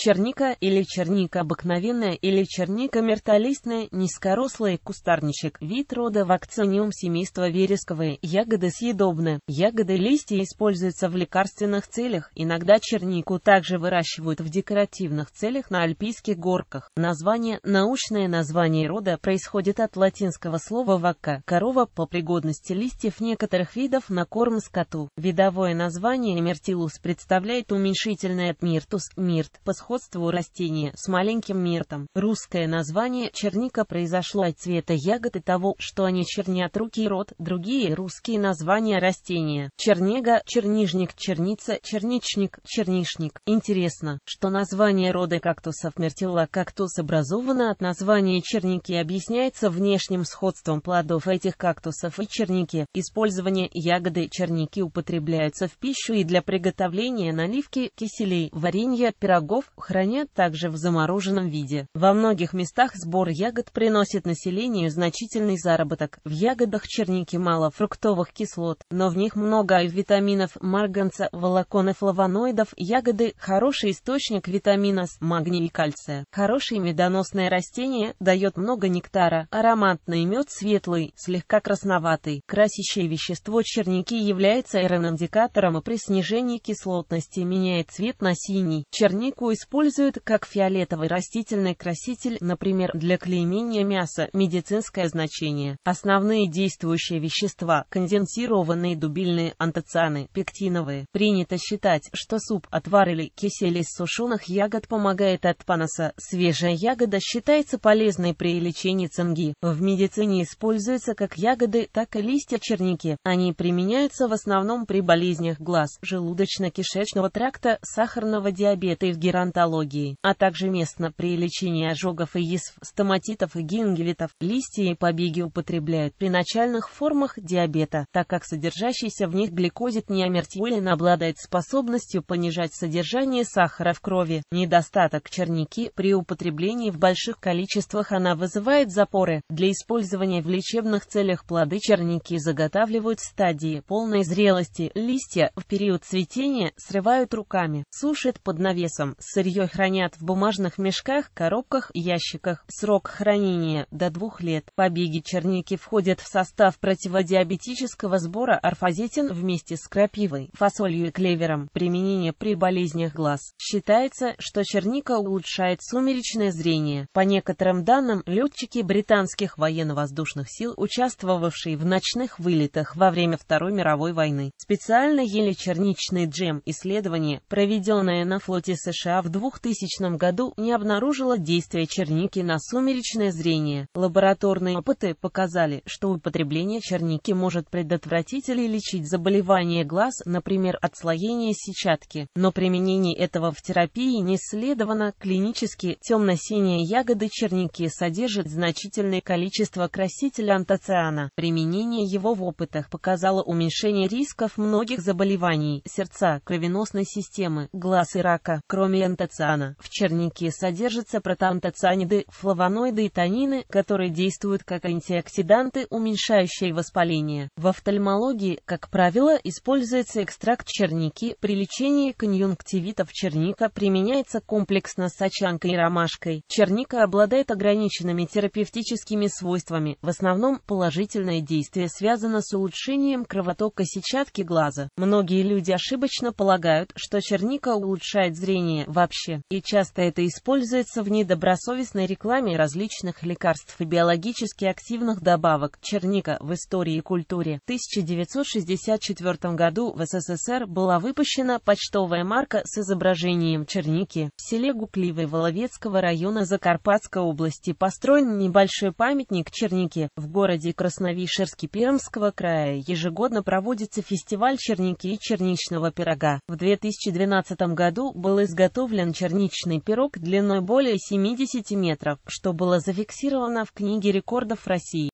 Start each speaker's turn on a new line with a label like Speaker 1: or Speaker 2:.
Speaker 1: Черника или черника обыкновенная или черника мертолистная – низкорослый кустарничек, вид рода вакциниум семейства вересковые, ягоды съедобны. Ягоды листья используются в лекарственных целях, иногда чернику также выращивают в декоративных целях на альпийских горках. Название, научное название рода происходит от латинского слова «вака» – корова по пригодности листьев некоторых видов на корм скоту. Видовое название «мертилус» представляет уменьшительное от «миртус» – «мирт» по сходству растения с маленьким миртом. Русское название черника произошло от цвета ягод и того, что они чернят руки и рот. Другие русские названия растения. Чернега, чернижник, черница, черничник, чернишник. Интересно, что название рода кактусов мертила кактус образовано от названия черники и объясняется внешним сходством плодов этих кактусов и черники. Использование ягоды черники употребляются в пищу и для приготовления наливки, киселей, варенья, пирогов, хранят также в замороженном виде. Во многих местах сбор ягод приносит населению значительный заработок. В ягодах черники мало фруктовых кислот, но в них много витаминов, марганца, волокон и флавоноидов. Ягоды – хороший источник витамина С, магния и кальция. Хорошее медоносное растение дает много нектара. Ароматный мед светлый, слегка красноватый. Красящее вещество черники является аэроиндикатором и при снижении кислотности меняет цвет на синий. Чернику из используют как фиолетовый растительный краситель, например, для клеймения мяса, медицинское значение. Основные действующие вещества – конденсированные дубильные антоцианы, пектиновые. Принято считать, что суп, отвар или кисель из сушеных ягод помогает от паноса. Свежая ягода считается полезной при лечении цинги. В медицине используются как ягоды, так и листья черники. Они применяются в основном при болезнях глаз, желудочно-кишечного тракта, сахарного диабета и в геранта патологии, а также местно при лечении ожогов и язв, стоматитов и гингивитов. Листья и побеги употребляют при начальных формах диабета, так как содержащийся в них гликозид неомертвилен обладает способностью понижать содержание сахара в крови. Недостаток черники при употреблении в больших количествах она вызывает запоры. Для использования в лечебных целях плоды черники заготавливают в стадии полной зрелости. Листья в период цветения срывают руками, сушат под навесом, сырье Сырье хранят в бумажных мешках, коробках, ящиках. Срок хранения до двух лет. Побеги черники входят в состав противодиабетического сбора орфазетин вместе с крапивой, фасолью и клевером. Применение при болезнях глаз. Считается, что черника улучшает сумеречное зрение. По некоторым данным, летчики британских военно-воздушных сил, участвовавшие в ночных вылетах во время Второй мировой войны, специально ели черничный джем. Исследование, проведенное на флоте США в 2000 году не обнаружила действия черники на сумеречное зрение. Лабораторные опыты показали, что употребление черники может предотвратить или лечить заболевания глаз, например, отслоение сетчатки. Но применение этого в терапии не исследовано. Клинически темно-синие ягоды черники содержат значительное количество красителя антоциана. Применение его в опытах показало уменьшение рисков многих заболеваний сердца, кровеносной системы, глаз и рака. Кроме антоциана, протеоциана. В чернике содержатся протеантоцианиды, флавоноиды и танины, которые действуют как антиоксиданты, уменьшающие воспаление. В офтальмологии, как правило, используется экстракт черники. При лечении конъюнктивитов черника применяется комплексно с сочанкой и ромашкой. Черника обладает ограниченными терапевтическими свойствами. В основном положительное действие связано с улучшением кровотока сетчатки глаза. Многие люди ошибочно полагают, что черника улучшает зрение. В вообще, и часто это используется в недобросовестной рекламе различных лекарств и биологически активных добавок. Черника в истории и культуре. В 1964 году в СССР была выпущена почтовая марка с изображением черники. В селе Гукливой Воловецкого района Закарпатской области построен небольшой памятник чернике. В городе Красновишерске Пермского края ежегодно проводится фестиваль черники и черничного пирога. В 2012 году был изготовлен изготовлен черничный пирог длиной более 70 метров, что было зафиксировано в Книге рекордов России.